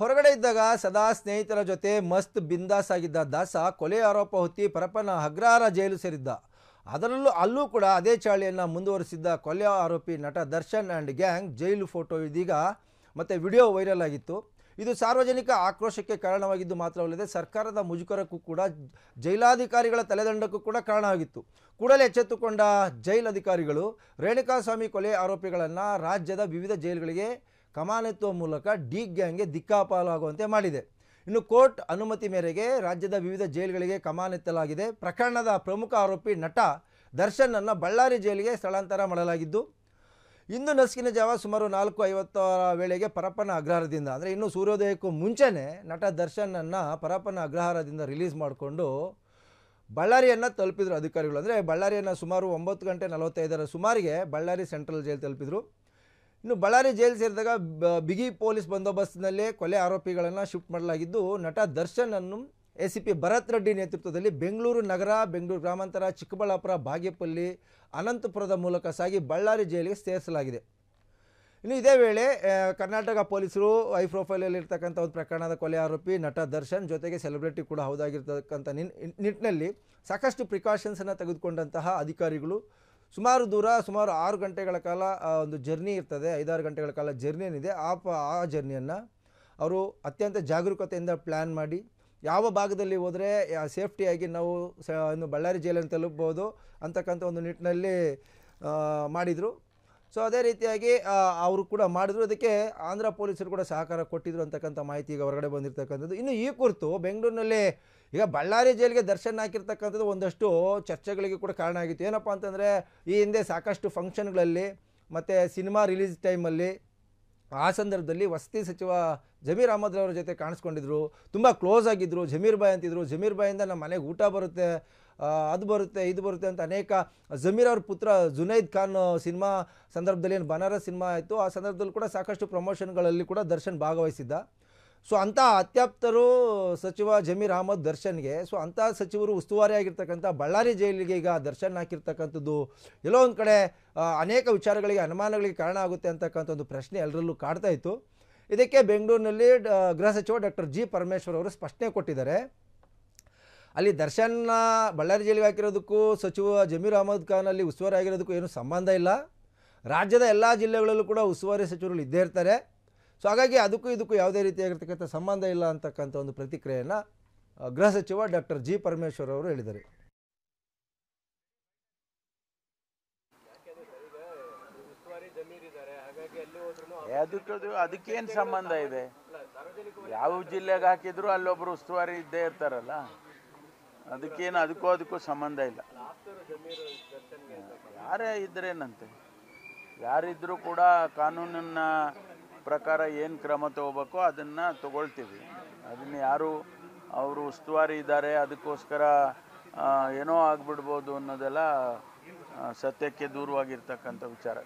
ಹೊರಗಡೆ ಇದ್ದಾಗ ಸದಾ ಸ್ನೇಹಿತರ ಜೊತೆ ಮಸ್ತ್ ಬಿಂದಾಸ್ ಆಗಿದ್ದ ದಾಸ ಕೊಲೆ ಆರೋಪ ಹೊತ್ತಿ ಪರಪ್ಪನ ಹಗ್ರಾರ ಜೈಲು ಸೇರಿದ್ದ ಅದರಲ್ಲೂ ಅಲ್ಲೂ ಕೂಡ ಅದೇ ಚಾಳಿಯನ್ನು ಮುಂದುವರಿಸಿದ್ದ ಕೊಲೆ ಆರೋಪಿ ನಟ Darshan and gang jail photo ಇದೀಗ ಮತ್ತು ವಿಡಿಯೋ ವೈರಲ್ ಆಗಿತ್ತು ಇದು ಸಾರ್ವಜನಿಕ ಆಕ್ರೋಶಕ್ಕೆ ಕಾರಣವಾಗಿದ್ದು ಮಾತ್ರವಲ್ಲದೆ ಸರ್ಕಾರದ ಮುಜುಗರಕ್ಕೂ ಕೂಡ ಜೈಲಾಧಿಕಾರಿಗಳ ತಲೆದಂಡಕ್ಕೂ ಕೂಡ ಕಾರಣವಾಗಿತ್ತು ಕೂಡಲೇ ಎಚ್ಚೆತ್ತುಕೊಂಡ ಅಧಿಕಾರಿಗಳು ರೇಣುಕಾಸ್ವಾಮಿ ಕೊಲೆ ಆರೋಪಿಗಳನ್ನು ರಾಜ್ಯದ ವಿವಿಧ ಜೈಲುಗಳಿಗೆ ಕಮಾನೆತ್ತುವ ಮೂಲಕ ಡಿ ಗ್ಯಾಂಗ್ಗೆ ದಿಕ್ಕಾಪಾಲಾಗುವಂತೆ ಮಾಡಿದೆ ಇನ್ನು ಕೋರ್ಟ್ ಅನುಮತಿ ಮೇರೆಗೆ ರಾಜ್ಯದ ವಿವಿಧ ಜೈಲುಗಳಿಗೆ ಕಮಾನೆತ್ತಲಾಗಿದೆ ಪ್ರಕರಣದ ಪ್ರಮುಖ ಆರೋಪಿ ನಟ ದರ್ಶನನ್ನು ಬಳ್ಳಾರಿ ಜೈಲಿಗೆ ಸ್ಥಳಾಂತರ ಮಾಡಲಾಗಿದ್ದು ಇಂದು ನಸುಕಿನ ಜಾವ ಸುಮಾರು ನಾಲ್ಕು ಐವತ್ತರ ವೇಳೆಗೆ ಪರಪ್ಪನ ಅಗ್ರಹಾರದಿಂದ ಅಂದರೆ ಇನ್ನು ಸೂರ್ಯೋದಯಕ್ಕೂ ಮುಂಚೆನೇ ನಟ ದರ್ಶನನ್ನು ಪರಪ್ಪನ ಅಗ್ರಹಾರದಿಂದ ರಿಲೀಸ್ ಮಾಡಿಕೊಂಡು ಬಳ್ಳಾರಿಯನ್ನು ತಲುಪಿದರು ಅಧಿಕಾರಿಗಳು ಅಂದರೆ ಬಳ್ಳಾರಿಯನ್ನು ಸುಮಾರು ಒಂಬತ್ತು ಗಂಟೆ ನಲವತ್ತೈದರ ಸುಮಾರಿಗೆ ಬಳ್ಳಾರಿ ಸೆಂಟ್ರಲ್ ಜೈಲು ತಲುಪಿದರು ಇನ್ನು ಬಳ್ಳಾರಿ ಜೈಲು ಸೇರಿದಾಗ ಬಿಗಿ ಪೊಲೀಸ್ ಬಂದೋಬಸ್ತ್ನಲ್ಲೇ ಕೊಲೆ ಆರೋಪಿಗಳನ್ನು ಶಿಫ್ಟ್ ಮಾಡಲಾಗಿದ್ದು ನಟ ದರ್ಶನ್ ಅನ್ನು ಪಿ ಭರತ್ ರೆಡ್ಡಿ ನೇತೃತ್ವದಲ್ಲಿ ಬೆಂಗಳೂರು ನಗರ ಬೆಂಗಳೂರು ಗ್ರಾಮಾಂತರ ಚಿಕ್ಕಬಳ್ಳಾಪುರ ಬಾಗೇಪಲ್ಲಿ ಅನಂತಪುರದ ಮೂಲಕ ಸಾಗಿ ಬಳ್ಳಾರಿ ಜೈಲಿಗೆ ಸೇರಿಸಲಾಗಿದೆ ಇನ್ನು ಇದೇ ವೇಳೆ ಕರ್ನಾಟಕ ಪೊಲೀಸರು ಐ ಪ್ರೊಫೈಲಲ್ಲಿ ಇರ್ತಕ್ಕಂಥ ಒಂದು ಪ್ರಕರಣದ ಕೊಲೆ ಆರೋಪಿ ನಟ ದರ್ಶನ್ ಜೊತೆಗೆ ಸೆಲೆಬ್ರಿಟಿ ಕೂಡ ಹೌದಾಗಿರ್ತಕ್ಕಂಥ ನಿಟ್ಟಿನಲ್ಲಿ ಸಾಕಷ್ಟು ಪ್ರಿಕಾಷನ್ಸನ್ನು ತೆಗೆದುಕೊಂಡಂತಹ ಅಧಿಕಾರಿಗಳು ಸುಮಾರು ದೂರ ಸುಮಾರು ಆರು ಗಂಟೆಗಳ ಕಾಲ ಒಂದು ಜರ್ನಿ ಇರ್ತದೆ ಐದಾರು ಗಂಟೆಗಳ ಕಾಲ ಜರ್ನಿ ಏನಿದೆ ಆ ಪ ಆ ಜರ್ನಿಯನ್ನು ಅವರು ಅತ್ಯಂತ ಜಾಗರೂಕತೆಯಿಂದ ಪ್ಲ್ಯಾನ್ ಮಾಡಿ ಯಾವ ಭಾಗದಲ್ಲಿ ಹೋದರೆ ಸೇಫ್ಟಿಯಾಗಿ ನಾವು ಸ ಇನ್ನು ಬಳ್ಳಾರಿ ಜೈಲನ್ನು ತಲುಪ್ಬೋದು ಅಂತಕ್ಕಂಥ ಒಂದು ನಿಟ್ಟಿನಲ್ಲಿ ಮಾಡಿದರು ಸೊ ಅದೇ ರೀತಿಯಾಗಿ ಅವರು ಕೂಡ ಮಾಡಿದ್ರು ಅದಕ್ಕೆ ಆಂಧ್ರ ಪೊಲೀಸರು ಕೂಡ ಸಹಕಾರ ಕೊಟ್ಟಿದ್ರು ಅಂತಕ್ಕಂಥ ಮಾಹಿತಿ ಈಗ ಹೊರಗಡೆ ಬಂದಿರತಕ್ಕಂಥದ್ದು ಇನ್ನು ಈ ಕುರಿತು ಬೆಂಗಳೂರಿನಲ್ಲಿ ಈಗ ಬಳ್ಳಾರಿ ಜೈಲಿಗೆ ದರ್ಶನ್ ಹಾಕಿರ್ತಕ್ಕಂಥದ್ದು ಒಂದಷ್ಟು ಚರ್ಚೆಗಳಿಗೆ ಕೂಡ ಕಾರಣ ಆಗಿತ್ತು ಏನಪ್ಪ ಅಂತಂದರೆ ಈ ಹಿಂದೆ ಸಾಕಷ್ಟು ಫಂಕ್ಷನ್ಗಳಲ್ಲಿ ಮತ್ತು ಸಿನಿಮಾ ರಿಲೀಸ್ ಟೈಮಲ್ಲಿ ಆ ಸಂದರ್ಭದಲ್ಲಿ ವಸತಿ ಸಚಿವ ಜಮೀರ್ ಅಹಮದ್ರವ್ರ ಜೊತೆ ಕಾಣಿಸ್ಕೊಂಡಿದ್ರು ತುಂಬ ಕ್ಲೋಸ್ ಆಗಿದ್ದರು ಜಮೀರ್ ಬಾಯ್ ಅಂತಿದ್ರು ಜಮೀರ್ ಬಾಯಿಂದ ನಮ್ಮ ಮನೆಗೆ ಊಟ ಬರುತ್ತೆ ಅದು ಬರುತ್ತೆ ಇದು ಬರುತ್ತೆ ಅಂತ ಅನೇಕ ಜಮೀರ್ ಅವ್ರ ಪುತ್ರ ಜುನೈದ್ ಖಾನ್ ಸಿನಿಮಾ ಸಂದರ್ಭದಲ್ಲಿ ಏನು ಬನಾರಸ್ ಸಿನಿಮಾ ಆಯಿತು ಆ ಸಂದರ್ಭದಲ್ಲಿ ಕೂಡ ಸಾಕಷ್ಟು ಪ್ರಮೋಷನ್ಗಳಲ್ಲಿ ಕೂಡ ದರ್ಶನ್ ಭಾಗವಹಿಸಿದ್ದ ಸೊ ಅಂಥ ಅತ್ಯಾಪ್ತರು ಸಚಿವ ಜಮೀರ್ ಅಹಮದ್ ದರ್ಶನ್ಗೆ ಸೊ ಅಂಥ ಸಚಿವರು ಉಸ್ತುವಾರಿ ಆಗಿರ್ತಕ್ಕಂಥ ಬಳ್ಳಾರಿ ಜೈಲಿಗೆ ಈಗ ದರ್ಶನ್ ಹಾಕಿರ್ತಕ್ಕಂಥದ್ದು ಎಲ್ಲೋ ಒಂದು ಕಡೆ ಅನೇಕ ವಿಚಾರಗಳಿಗೆ ಅನುಮಾನಗಳಿಗೆ ಕಾರಣ ಆಗುತ್ತೆ ಅಂತಕ್ಕಂಥ ಒಂದು ಪ್ರಶ್ನೆ ಎಲ್ಲರಲ್ಲೂ ಕಾಡ್ತಾ ಇತ್ತು ಇದಕ್ಕೆ ಬೆಂಗಳೂರಿನಲ್ಲಿ ಗೃಹ ಸಚಿವ ಡಾಕ್ಟರ್ ಜಿ ಪರಮೇಶ್ವರ್ ಅವರು ಸ್ಪಷ್ಟನೆ ಕೊಟ್ಟಿದ್ದಾರೆ ಅಲ್ಲಿ ದರ್ಶನ್ನ ಬಳ್ಳಾರಿ ಜೈಲಿಗೆ ಹಾಕಿರೋದಕ್ಕೂ ಸಚಿವ ಜಮೀರ್ ಅಹಮದ್ ಖಾನ್ ಅಲ್ಲಿ ಉಸ್ತುವಾರಿ ಆಗಿರೋದಕ್ಕೂ ಏನು ಸಂಬಂಧ ಇಲ್ಲ ರಾಜ್ಯದ ಎಲ್ಲ ಜಿಲ್ಲೆಗಳಲ್ಲೂ ಕೂಡ ಉಸ್ತುವಾರಿ ಸಚಿವರುಗಳು ಇದ್ದೇ ಇರ್ತಾರೆ ಸೊ ಹಾಗಾಗಿ ಅದಕ್ಕೂ ಇದಕ್ಕೂ ಯಾವುದೇ ರೀತಿಯಾಗಿರ್ತಕ್ಕಂಥ ಸಂಬಂಧ ಇಲ್ಲ ಅಂತಕ್ಕಂಥ ಒಂದು ಪ್ರತಿಕ್ರಿಯೆಯನ್ನು ಗೃಹ ಸಚಿವ ಡಾಕ್ಟರ್ ಜಿ ಪರಮೇಶ್ವರ್ ಅವರು ಹೇಳಿದ್ದಾರೆ ಅದಕ್ಕದು ಅದಕ್ಕೇನು ಸಂಬಂಧ ಇದೆ ಯಾವ ಜಿಲ್ಲೆಗೆ ಹಾಕಿದ್ರು ಅಲ್ಲೊಬ್ರು ಉಸ್ತುವಾರಿ ಇದ್ದೇ ಇರ್ತಾರಲ್ಲ ಅದಕ್ಕೇನು ಅದಕ್ಕೂ ಅದಕ್ಕೂ ಸಂಬಂಧ ಇಲ್ಲ ಯಾರೇ ಇದ್ರೇನಂತೆ ಯಾರಿದ್ರೂ ಕೂಡ ಕಾನೂನನ್ನ ಪ್ರಕಾರ ಏನು ಕ್ರಮ ತಗೋಬೇಕು ಅದನ್ನು ತಗೊಳ್ತೀವಿ ಅದನ್ನು ಯಾರು ಅವರು ಉಸ್ತುವಾರಿ ಇದ್ದಾರೆ ಅದಕ್ಕೋಸ್ಕರ ಏನೋ ಆಗ್ಬಿಡ್ಬೋದು ಅನ್ನೋದೆಲ್ಲ ಸತ್ಯಕ್ಕೆ ದೂರವಾಗಿರ್ತಕ್ಕಂಥ ವಿಚಾರ